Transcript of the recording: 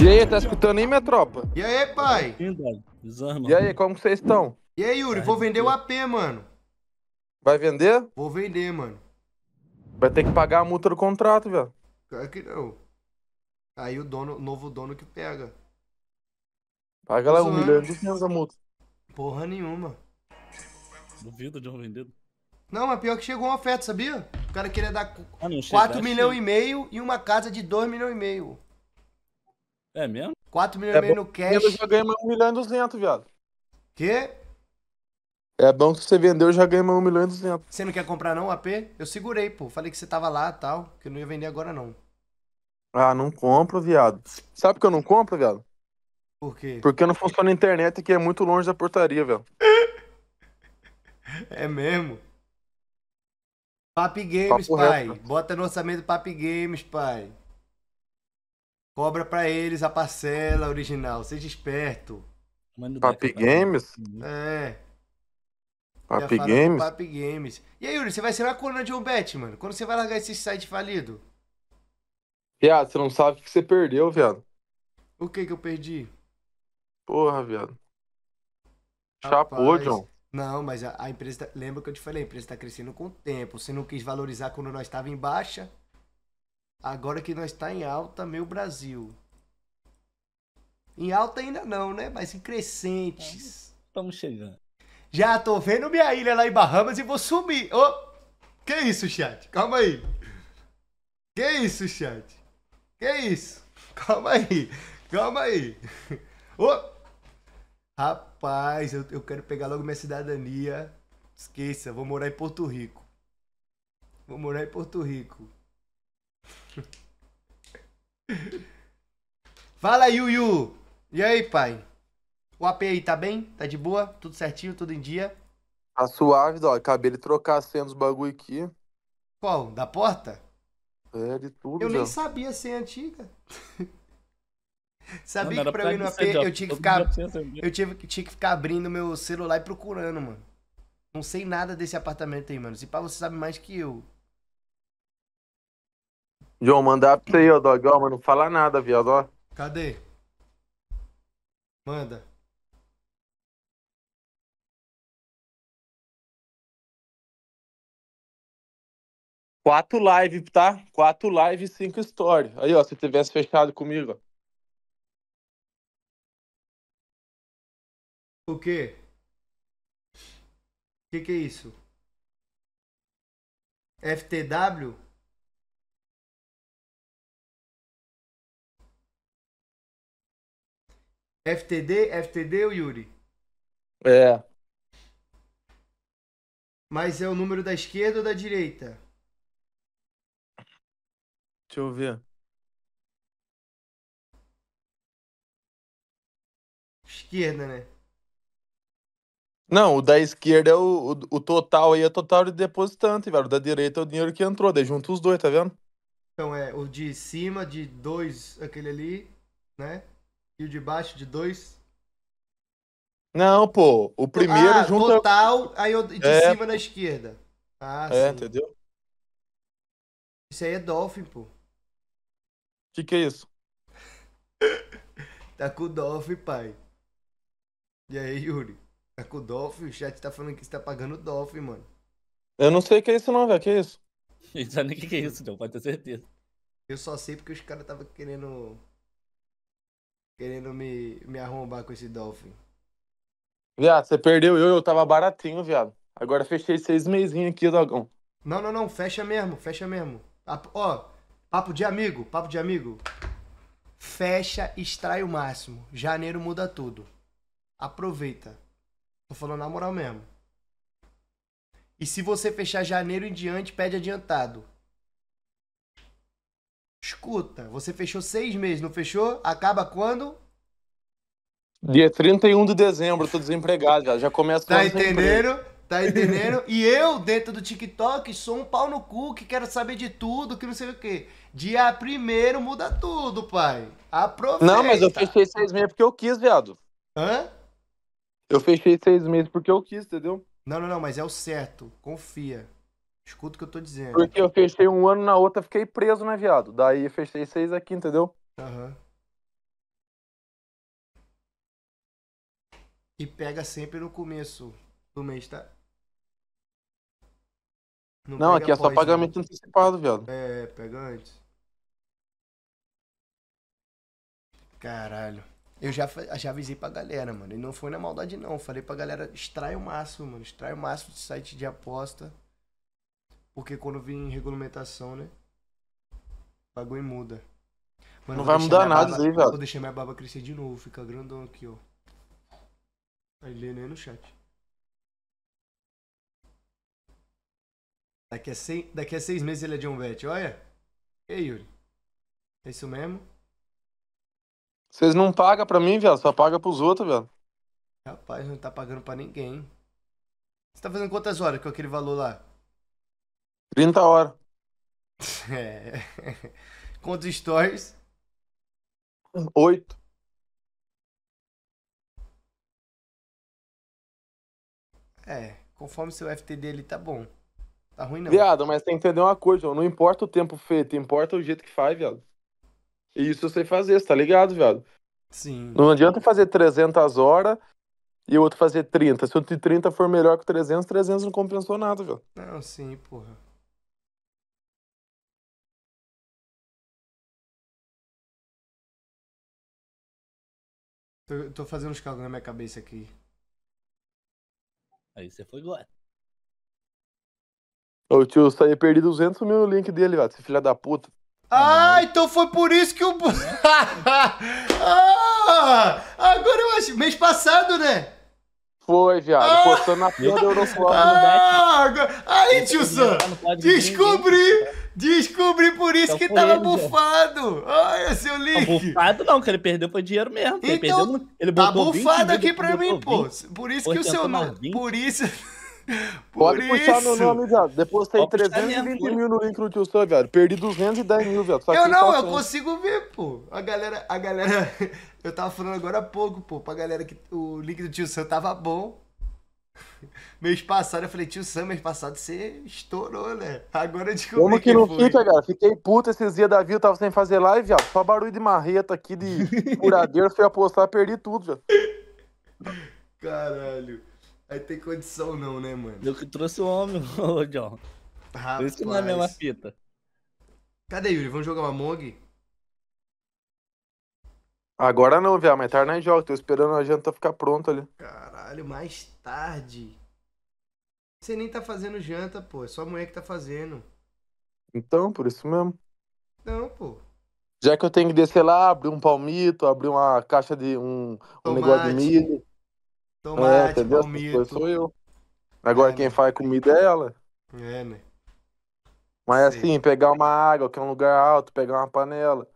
E aí, tá escutando aí, minha tropa? E aí, pai? E aí, como vocês estão? E aí, Yuri, vou vender o AP, mano. Vai vender? Vou vender, mano. Vai ter que pagar a multa do contrato, velho. Claro que não. Aí o dono, o novo dono que pega. Paga lá um milhão de reais a multa. Porra nenhuma. Duvido de um vendedor? Não, mas pior que chegou uma oferta, sabia? O cara queria dar ah, 4 é milhões e meio e uma casa de 2 milhões e meio. É mesmo? 4 milhões é e meio no cash. Eu já ganhei mais 1 milhão e 200, viado. Quê? É bom que você vendeu, eu já ganhei mais 1 milhão e 200. Você não quer comprar não, AP? Eu segurei, pô. Falei que você tava lá e tal, que eu não ia vender agora não. Ah, não compro, viado. Sabe por que eu não compro, viado? Por quê? Porque não funciona a internet que é muito longe da portaria, velho. é mesmo? Pap Games, Papo pai. Reto. Bota no orçamento Pap Games, pai. Cobra pra eles a parcela original. Seja esperto. Pap Games? Né? É. Pap Games? Pap Games. E aí, Yuri, você vai ser quando de um bet, mano? Quando você vai largar esse site falido? Viado, você não sabe o que você perdeu, viado. O que que eu perdi? Porra, viado. Chapou, John. Não, mas a, a empresa, tá, lembra que eu te falei, a empresa está crescendo com o tempo. Você não quis valorizar quando nós estava em baixa. Agora que nós está em alta, meu Brasil. Em alta ainda não, né? Mas em crescentes. Estamos chegando. Já tô vendo minha ilha lá em Bahamas e vou sumir. Oh, que isso, chat? Calma aí. Que isso, chat? Que isso? Calma aí. Calma aí. Oh, Rapaz, eu, eu quero pegar logo minha cidadania. Esqueça, vou morar em Porto Rico. Vou morar em Porto Rico. Fala, Yuyu! E aí, pai? O AP aí tá bem? Tá de boa? Tudo certinho? Tudo em dia? Tá suave, ó. Acabei de trocar a senha dos bagulho aqui. Qual? Da porta? É, de tudo. Eu já. nem sabia a senha antiga. Sabia que pra mim no AP eu tinha que ficar. Eu tinha, tinha que ficar abrindo meu celular e procurando, mano. Não sei nada desse apartamento aí, mano. Se pá, você sabe mais que eu. João, manda pra você aí, ó, Dog. Ó, mano, não fala nada, viado, ó. Cadê? Manda. Quatro lives, tá? Quatro lives e cinco stories. Aí, ó, se tivesse fechado comigo, ó. O quê? O que, que é isso? FTW? FTD? FTD ou Yuri? É. Mas é o número da esquerda ou da direita? Deixa eu ver. Esquerda, né? Não, o da esquerda é o, o, o total aí, é total de depositante, velho. O da direita é o dinheiro que entrou, daí junto os dois, tá vendo? Então é o de cima de dois aquele ali, né? E o de baixo de dois. Não, pô. O primeiro ah, junta. Total, aí o de é, cima na esquerda. Ah, é, sim. entendeu? Isso aí é Dolphin, pô. O que, que é isso? tá com o Dolphin, pai. E aí, Yuri? Tá com o Dolphin, o chat tá falando que você tá pagando o Dolphin, mano. Eu não sei o que é isso não, velho, que é isso? A gente sabe nem o que é isso, não, pode ter certeza. Eu só sei porque os caras estavam querendo... Querendo me, me arrombar com esse Dolphin. Viado, você perdeu eu, eu tava baratinho, viado. Agora fechei seis meizinhos aqui, Dogão. Não, não, não, fecha mesmo, fecha mesmo. Ó, papo de amigo, papo de amigo. Fecha, extrai o máximo. Janeiro muda tudo. Aproveita. Tô falando na moral mesmo. E se você fechar janeiro em diante, pede adiantado. Escuta, você fechou seis meses, não fechou? Acaba quando? Dia 31 de dezembro, tô desempregado já. Já começa Tá entendendo? Tá entendendo? e eu, dentro do TikTok, sou um pau no cu que quero saber de tudo, que não sei o quê. Dia primeiro muda tudo, pai. Aproveita. Não, mas eu fechei seis meses porque eu quis, viado. Hã? Eu fechei seis meses porque eu quis, entendeu? Não, não, não, mas é o certo. Confia. Escuta o que eu tô dizendo. Porque eu fechei um ano na outra, fiquei preso, né, viado? Daí eu fechei seis aqui, entendeu? Aham. E pega sempre no começo do mês, tá? Não, não aqui é só pagamento antecipado, viado. É, pega antes. Caralho. Eu já, já avisei pra galera, mano. E não foi na maldade, não. Falei pra galera, extrai o máximo, mano. Extrai o máximo de site de aposta. Porque quando vem regulamentação, né? O bagulho muda. Mano, não vai mudar nada aí, velho. Vou deixar minha barba crescer de novo, ficar grandão aqui, ó. Aí lê nem no chat. Daqui a, seis, daqui a seis meses ele é um Vett, olha. E aí, Yuri? É isso mesmo? Vocês não pagam pra mim, viado. Só paga pros outros, viado. Rapaz, não tá pagando pra ninguém. Você tá fazendo quantas horas com aquele valor lá? 30 horas. É. Quantos stories? Oito. É, conforme seu FTD ali tá bom. Tá ruim não. Viado, mas tem que entender uma coisa, não importa o tempo feito, importa o jeito que faz, viado. Isso eu sei fazer, você tá ligado, viado? Sim. Não adianta fazer 300 horas e o outro fazer 30. Se o de 30 for melhor que 300, 300 não compensou nada, viado. Não, sim, porra. Eu tô fazendo uns cálculos na minha cabeça aqui. Aí você foi embora. Ô tio, você aí perdi 200 mil no link dele, velho. Esse filho da puta. Ah, então foi por isso que o. ah, agora eu acho. Mês passado, né? Foi, viado. Ah, Postou na fila do Euroflop ah, no né? Agora... Aí, tio Sam. Descobri. Né? Descobri por isso então que tava ele, bufado. Olha, seu link. Não, bufado não, que ele perdeu foi dinheiro mesmo. Então, ele, perdeu, tá ele botou tá bufado aqui pra mim, pô. Por isso que o seu nome. Por isso. Por Pode isso. puxar meu nome, viado. Depois tem 320 mil no link do tio Sam, viado. Perdi 210 mil, viado. Só eu não, tá eu consigo ver, pô. A galera, a galera. Eu tava falando agora há pouco, pô, pra galera que o link do tio Sam tava bom. Mês passado eu falei, tio Sam, mês passado você estourou, né? Agora eu descobri. Como que, não fica, cara? Fiquei puto esses dias da vida, tava sem fazer live, viado. Só barulho de marreta aqui de curadeiro, fui apostar, perdi tudo, viado. Caralho vai ter condição não, né, mano? Eu que trouxe o homem, ô John. Rapaz. Por isso que não é a mesma fita. Cadê, Yuri? Vamos jogar uma Mog? Agora não, viado, mas tarde não é jogo. Tô esperando a janta ficar pronta ali. Caralho, mais tarde. Você nem tá fazendo janta, pô. É só a mulher que tá fazendo. Então, por isso mesmo. Não, pô. Já que eu tenho que descer lá, abrir um palmito, abrir uma caixa de um, um negócio de milho. Tomate, é, palmito. Sou eu. Agora é, quem né? faz comida é ela. É, né? Mas é Sei. assim, pegar uma água, que é um lugar alto, pegar uma panela.